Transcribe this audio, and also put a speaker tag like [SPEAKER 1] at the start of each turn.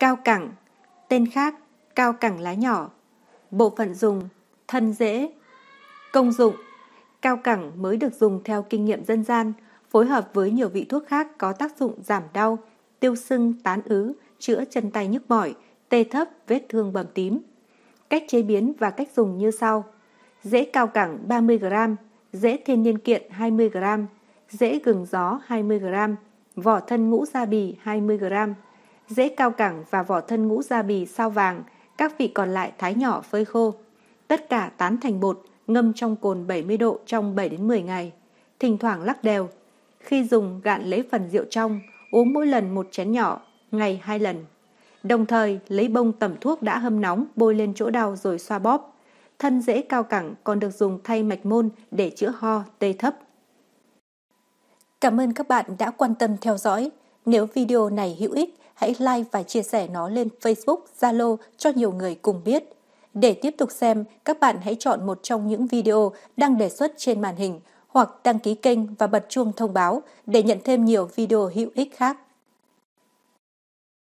[SPEAKER 1] cao cẳng, tên khác cao cẳng lá nhỏ, bộ phận dùng thân dễ, công dụng cao cẳng mới được dùng theo kinh nghiệm dân gian, phối hợp với nhiều vị thuốc khác có tác dụng giảm đau, tiêu sưng, tán ứ, chữa chân tay nhức mỏi, tê thấp, vết thương bầm tím. Cách chế biến và cách dùng như sau. Dễ cao cẳng 30g, dễ thiên niên kiện 20g, dễ gừng gió 20g, vỏ thân ngũ gia bì 20g rễ cao cẳng và vỏ thân ngũ gia bì sao vàng, các vị còn lại thái nhỏ phơi khô. Tất cả tán thành bột, ngâm trong cồn 70 độ trong 7 đến 10 ngày, thỉnh thoảng lắc đều. Khi dùng gạn lấy phần rượu trong, uống mỗi lần một chén nhỏ, ngày hai lần. Đồng thời lấy bông tẩm thuốc đã hâm nóng bôi lên chỗ đau rồi xoa bóp. Thân rễ cao cẳng còn được dùng thay mạch môn để chữa ho, tê thấp. Cảm ơn các bạn đã quan tâm theo dõi. Nếu video này hữu ích, hãy like và chia sẻ nó lên Facebook, Zalo cho nhiều người cùng biết. Để tiếp tục xem, các bạn hãy chọn một trong những video đang đề xuất trên màn hình hoặc đăng ký kênh và bật chuông thông báo để nhận thêm nhiều video hữu ích khác.